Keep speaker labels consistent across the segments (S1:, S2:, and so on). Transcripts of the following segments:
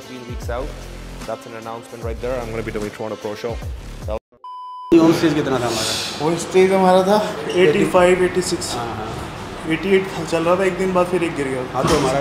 S1: 14 weeks out. That's an announcement right there. I'm going to be doing Toronto Pro Show. On stage कितना था हमारा on stage, हमारा था 85, 86, 88 चल रहा था एक दिन बाद फिर एक गिर गया हाँ तो हमारा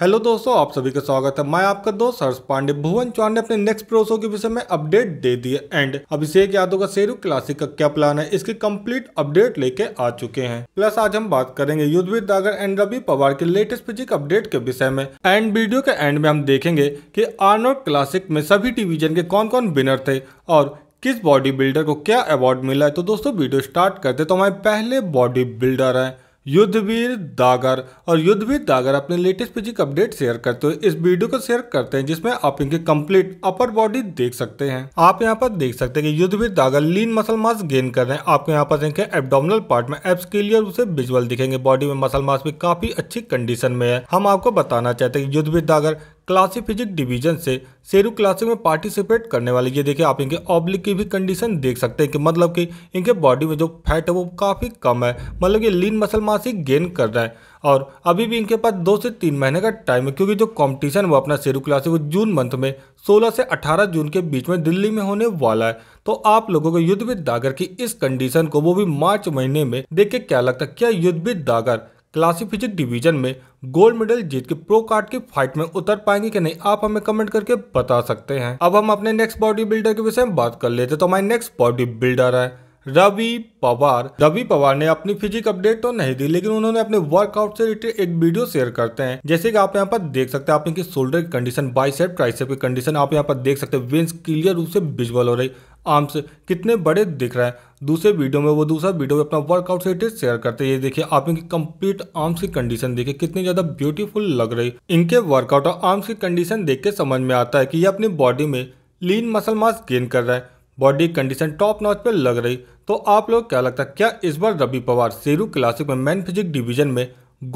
S1: हेलो दोस्तों आप सभी का स्वागत है मैं आपका दोस्त हर्ष पांडे भुवन चौहान ने अपने नेक्स्ट प्रो शो के विषय में अपडेट दे दिए एंड अभिषेक यादव का सेरू क्लासिक का क्या प्लान है इसकी कंप्लीट अपडेट लेके आ चुके हैं प्लस आज हम बात करेंगे युद्धवीर दागर एंड रवि पवार के लेटेस्ट फिजिक अपडेट के विषय में एंड वीडियो के एंड में हम देखेंगे की आर्नोट क्लासिक में सभी डिवीजन के कौन कौन विनर थे और किस बॉडी बिल्डर को क्या अवार्ड मिला है तो दोस्तों वीडियो स्टार्ट करते तो हमारे पहले बॉडी बिल्डर है युद्धवीर दागर और युद्धवीर दागर अपने लेटेस्ट फिजिक अपडेट शेयर करते हुए इस वीडियो को शेयर करते हैं जिसमें आप इनके कंप्लीट अपर बॉडी देख सकते हैं आप यहाँ पर देख सकते हैं कि Yudhvir Dagar lean muscle mass gain कर रहे हैं आपको यहाँ पर देखें एबडोमिनल पार्ट में एब्स क्लियर उसे विजुअल दिखेंगे बॉडी में मसल मास भी काफी अच्छी कंडीशन में है हम आपको बताना चाहते हैं कि Yudhvir Dagar classic physique division से सेरू क्लासिक में पार्टिसिपेट करने वाले ये देखिए आप इनके ऑब्लिक की भी कंडीशन देख सकते हैं कि मतलब कि इनके बॉडी में जो फैट है वो काफ़ी कम है मतलब कि लीन मसल मास ही गेन कर रहा है और अभी भी इनके पास दो से तीन महीने का टाइम है क्योंकि जो कॉम्पिटिशन वो अपना सेरू क्लासिक वो जून मंथ में सोलह से अठारह जून के बीच में दिल्ली में होने वाला है तो आप लोगों को युद्धवीर दागर की इस कंडीशन को वो भी मार्च महीने में देख के क्या लगता है क्या युद्धवीर दागर क्लासिफिजिक डिवीजन में गोल्ड मेडल जीत के प्रो कार्ड की फाइट में उतर पाएंगे कि नहीं आप हमें कमेंट करके बता सकते हैं अब हम अपने नेक्स्ट बॉडी बिल्डर के विषय में बात कर लेते तो हमारे नेक्स्ट बॉडी बिल्डर है रवि पवार रवि पवार ने अपनी फिजिक अपडेट तो नहीं दी लेकिन उन्होंने अपने वर्कआउट से रिलेटेड एक वीडियो शेयर करते हैं जैसे कि आप यहाँ पर देख सकते हैं आप इनकी शोल्डर की कंडीशन बाइसेप ट्राइसेप की कंडीशन आप यहाँ पर देख सकते हैं विंस क्लियर रूप से विजुअल हो रही आर्म्स कितने बड़े दिख रहे हैं दूसरे वीडियो में वो दूसरा वीडियो में अपना वर्कआउट से रिलेटेड शेयर करते हैं ये देखिए आप इनकी कंप्लीट आर्म्स की कंडीशन देखिए कितनी ज़्यादा ब्यूटीफुल लग रही इनके वर्कआउट और आर्म्स की कंडीशन देख के समझ में आता है कि ये अपनी बॉडी में लीन मसल मास गेन कर रहा है बॉडी कंडीशन टॉप नॉच पर लग रही तो आप लोग क्या लगता है क्या इस बार रवि पवार सेरू क्लासिक में मैन फिजिक डिवीजन में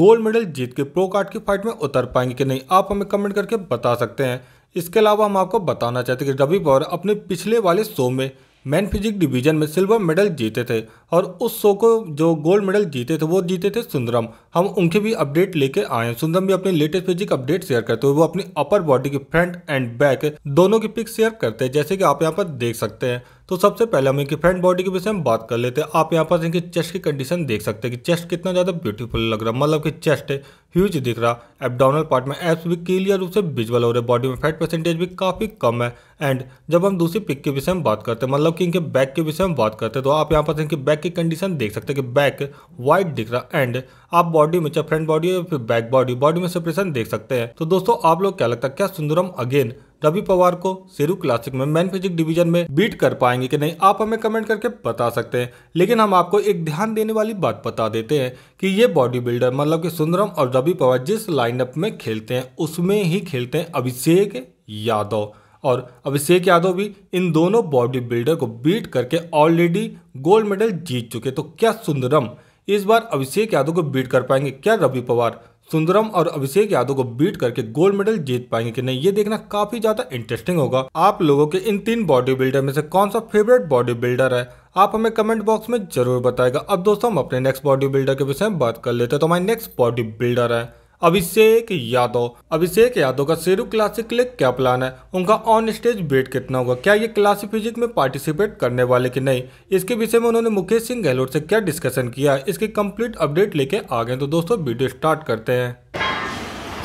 S1: गोल्ड मेडल जीत के प्रो कार्ड की फाइट में उतर पाएंगे कि नहीं आप हमें कमेंट करके बता सकते हैं इसके अलावा हम आपको बताना चाहते हैं कि रवि पवार अपने पिछले वाले शो में मैन फिजिक डिवीजन में सिल्वर मेडल जीते थे और उस शो को जो गोल्ड मेडल जीते थे वो जीते थे सुंदरम हम उनके भी अपडेट लेके आए हैं सुंदरम भी अपने लेटेस्ट फिजिक अपडेट शेयर करते हुए वो अपनी अपर बॉडी की फ्रंट एंड बैक दोनों की पिक शेयर करते हैं जैसे कि आप यहाँ पर देख सकते हैं तो सबसे पहले हम इनकी फ्रंट बॉडी के विषय में बात कर लेते हैं आप यहाँ पर इनकी चेस्ट की कंडीशन देख सकते हैं कि चेस्ट कितना ज़्यादा ब्यूटीफुल लग रहा है मतलब कि चेस्ट ह्यूज दिख रहा एबडोनल पार्ट में एप्स भी क्लियर रूप से विजुअल हो रहे बॉडी में फैट परसेंटेज भी काफ़ी कम है एंड जब हम दूसरी पिक के विषय में बात करते हैं मतलब कि इनके बैक के विषय में बात करते हैं तो आप यहाँ पर इनकी बैक बैक की कंडीशन देख सकते हैं कि बैक वाइट दिख रहा एंड आप बॉडी में चाहे फ्रंट बॉडी या फिर बैक बॉडी बॉडी में सेपरेशन देख सकते हैं तो दोस्तों आप लोग क्या लगता है क्या सुंदरम अगेन रवि पवार को सेरू क्लासिक में मैन फिजिक डिवीजन में बीट कर पाएंगे कि नहीं आप हमें कमेंट करके बता सकते हैं लेकिन हम आपको एक ध्यान देने वाली बात बता देते हैं कि ये बॉडी बिल्डर मतलब कि सुंदरम और रवि पवार जिस लाइनअप में खेलते हैं उसमें ही खेलते हैं अभिषेक यादव और अभिषेक यादव भी इन दोनों बॉडी बिल्डर को बीट करके ऑलरेडी गोल्ड मेडल जीत चुके तो क्या सुंदरम इस बार अभिषेक यादव को बीट कर पाएंगे क्या रवि पवार सुंदरम और अभिषेक यादव को बीट करके गोल्ड मेडल जीत पाएंगे कि नहीं ये देखना काफी ज्यादा इंटरेस्टिंग होगा आप लोगों के इन तीन बॉडी बिल्डर में से कौन सा फेवरेट बॉडी बिल्डर है आप हमें कमेंट बॉक्स में जरूर बताएगा अब दोस्तों हम अपने नेक्स्ट बॉडी बिल्डर के विषय में बात कर लेते हैं तो हमारे नेक्स्ट बॉडी बिल्डर है अभिषेक यादव अभिषेक यादव का सेरू क्लासिक के लिए क्या प्लान है उनका ऑन स्टेज वेट कितना होगा क्या ये क्लासिक फिजिक में पार्टिसिपेट करने वाले कि नहीं इसके विषय में उन्होंने मुकेश सिंह गहलोत से क्या डिस्कशन किया इसके इसकी कंप्लीट अपडेट लेके आ गए तो दोस्तों वीडियो स्टार्ट करते हैं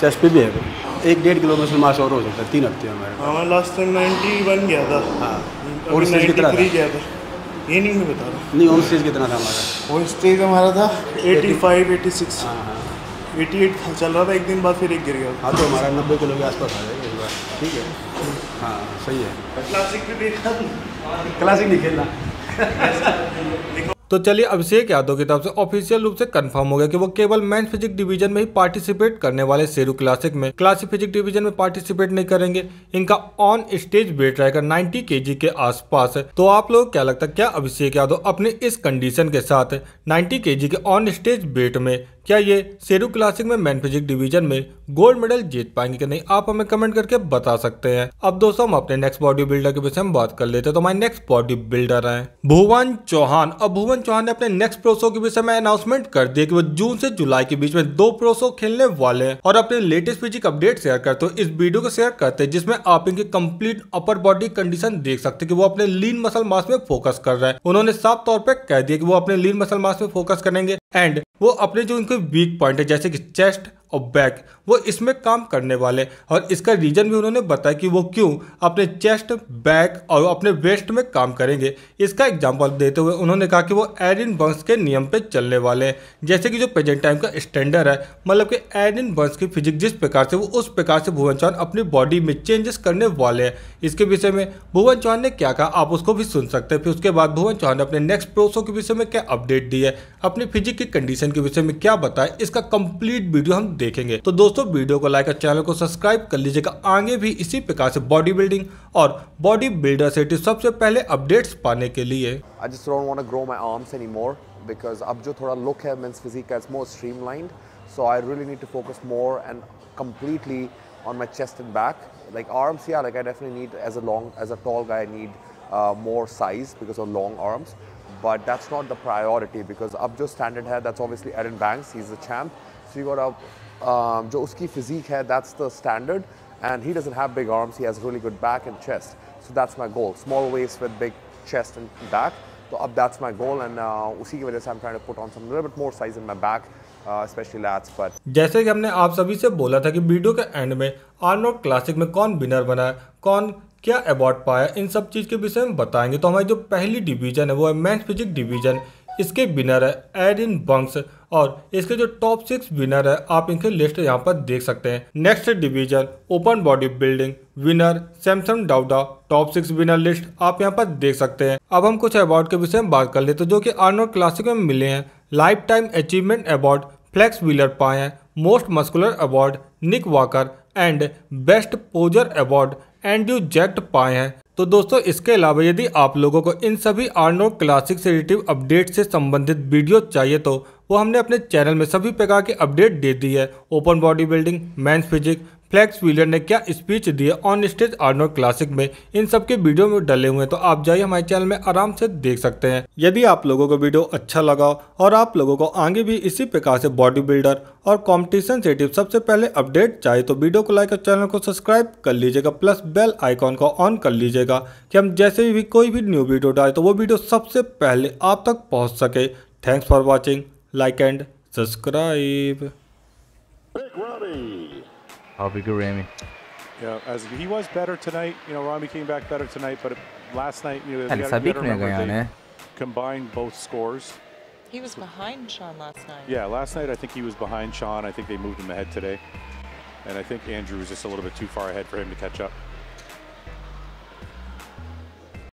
S1: चेस्ट भी है एक डेढ़ किलो किलोमीटर मास और हो सकता है तीन हफ्ते हमारे हाँ लास्ट टाइम नाइन्टी वन गया था हाँ और कितना गया था ये नहीं मैं बता रहा नहीं होम स्टेज कितना था हमारा होम स्टेज हमारा था एटी फाइव एटी सिक्स हाँ, हाँ। एटी एट चल रहा था एक दिन बाद फिर एक गिर गया हाँ तो हमारा नब्बे किलो के आसपास आ जाएगा इस बार ठीक है हाँ सही है क्लासिक भी देखा क्लासिक नहीं खेलना तो चलिए अभिषेक यादव की तरफ से ऑफिशियल रूप से कंफर्म हो गया कि वो केवल मेंस फिजिक डिवीजन में ही पार्टिसिपेट करने वाले सेरू क्लासिक में क्लासिक फिजिक डिवीजन में पार्टिसिपेट नहीं करेंगे इनका ऑन स्टेज वेट रहेगा 90 केजी के आसपास है तो आप लोग क्या लगता है क्या अभिषेक यादव अपने इस कंडीशन के साथ नाइन्टी के के ऑन स्टेज वेट में क्या ये सेरू क्लासिक में मैन फिजिक डिवीजन में गोल्ड मेडल जीत पाएंगे कि नहीं आप हमें कमेंट करके बता सकते हैं अब दोस्तों हम अपने नेक्स्ट बॉडी बिल्डर के विषय में बात कर लेते हैं तो हमारे नेक्स्ट बॉडी बिल्डर है भुवन चौहान अब भुवन चौहान ने अपने नेक्स्ट प्रोसो के विषय में अनाउंसमेंट कर दिया की वो जून से जुलाई के बीच में दो प्रोसो खेलने वाले हैं और अपने लेटेस्ट फिजिक अपडेट शेयर करते हो इस वीडियो को शेयर करते हैं जिसमें आप इनकी कम्प्लीट अपर बॉडी कंडीशन देख सकते हैं कि वो अपने लीन मसल मास में फोकस कर रहे हैं उन्होंने साफ तौर पर कह दिया कि वो अपने लीन मसल मास में फोकस करेंगे एंड वो अपने जो उनके वीक पॉइंट है जैसे कि चेस्ट और बैक वो इसमें काम करने वाले और इसका रीज़न भी उन्होंने बताया कि वो क्यों अपने चेस्ट बैक और अपने वेस्ट में काम करेंगे इसका एग्जाम्पल देते हुए उन्होंने कहा कि वो एरिन बंस के नियम पे चलने वाले हैं जैसे कि जो प्रेजेंट टाइम का स्टैंडर्ड है मतलब कि एरिन बंस की फिजिक्स जिस प्रकार से वो उस प्रकार से भुवन चौहान अपनी बॉडी में चेंजेस करने वाले हैं इसके विषय में भुवन चौहान ने क्या कहा आप उसको भी सुन सकते हैं फिर उसके बाद भुवन चौहान ने अपने नेक्स्ट प्रोसो के विषय में क्या अपडेट दी है अपनी फिजिक की कंडीशन के विषय में क्या बताया इसका कंप्लीट वीडियो हम देख देखेंगे तो दोस्तों वीडियो को लाइक और चैनल को सब्सक्राइब कर लीजिएगा आगे भी इसी प्रकार से बॉडी बिल्डिंग और बॉडी बिल्डर से सबसे पहले अपडेट्स पाने के लिए I just don't want to grow my arms anymore because अब जो थोड़ा look है men's physique का it's more streamlined so I really need to focus more and completely on my chest and back like arms yeah like I definitely need as a long as a tall guy I need uh, more size because of long arms but that's not the priority because अब जो standard है that's obviously Aaron Banks he's the champ so you got to Um, जो उसकी physique है that's the standard and he doesn't have big arms he has really good back and chest so that's my goal small waist with big chest and back तो अब that's my goal and उसी की वजह से I am put on some but more size in my back Uh, जैसे कि हमने आप सभी से बोला था कि वीडियो के एंड में आर्नोट क्लासिक में कौन विनर बना है कौन क्या अवार्ड पाया इन सब चीज़ के विषय में बताएंगे तो हमारी जो पहली डिवीजन है वो है मेंस फिजिक डिवीजन इसके विनर है इन बंक्स और इसके जो टॉप सिक्स विनर है आप इनके लिस्ट यहाँ पर देख सकते हैं next division open bodybuilding winner Samson Dauda top six winner list आप यहाँ पर देख सकते हैं अब हम कुछ अवार्ड के विषय में बात कर लेते जो की आर्नोड क्लासिक में मिले हैं lifetime achievement award Flex Wheeler पाए हैं most muscular award Nick Walker and best poser award Andrew Jacked पाए हैं तो दोस्तों इसके अलावा यदि आप लोगों को इन सभी आर्नो क्लासिक से रिलेटिव अपडेट से संबंधित वीडियो चाहिए तो वो हमने अपने चैनल में सभी प्रकार की अपडेट दे दी है open bodybuilding men's physiques Flex Wheeler ने क्या स्पीच दी है ऑन स्टेज आर्नोल्ड क्लासिक में इन सब के वीडियो में डले हुए तो आप जाइए हमारे चैनल में आराम से देख सकते हैं यदि आप लोगों को वीडियो अच्छा लगा और आप लोगों को आगे भी इसी प्रकार से बॉडी बिल्डर और कॉम्पिटिशन से टिप सबसे पहले अपडेट चाहिए तो वीडियो को लाइक और चैनल को सब्सक्राइब कर लीजिएगा प्लस बेल आइकॉन को ऑन कर लीजिएगा कि हम जैसे भी कोई भी न्यू वीडियो डाले तो वो वीडियो सबसे पहले आप तक पहुँच सके thanks for watching like and subscribe How big are Ramy? Yeah, as he was better tonight. You know, Rami came back better tonight, but last night, you know, gotta, you got they eh? combined both scores. He was behind Sean last night. Yeah, last night I think he was behind Sean. I think they moved him ahead today. And I think Andrew was just a little bit too far ahead for him to catch up.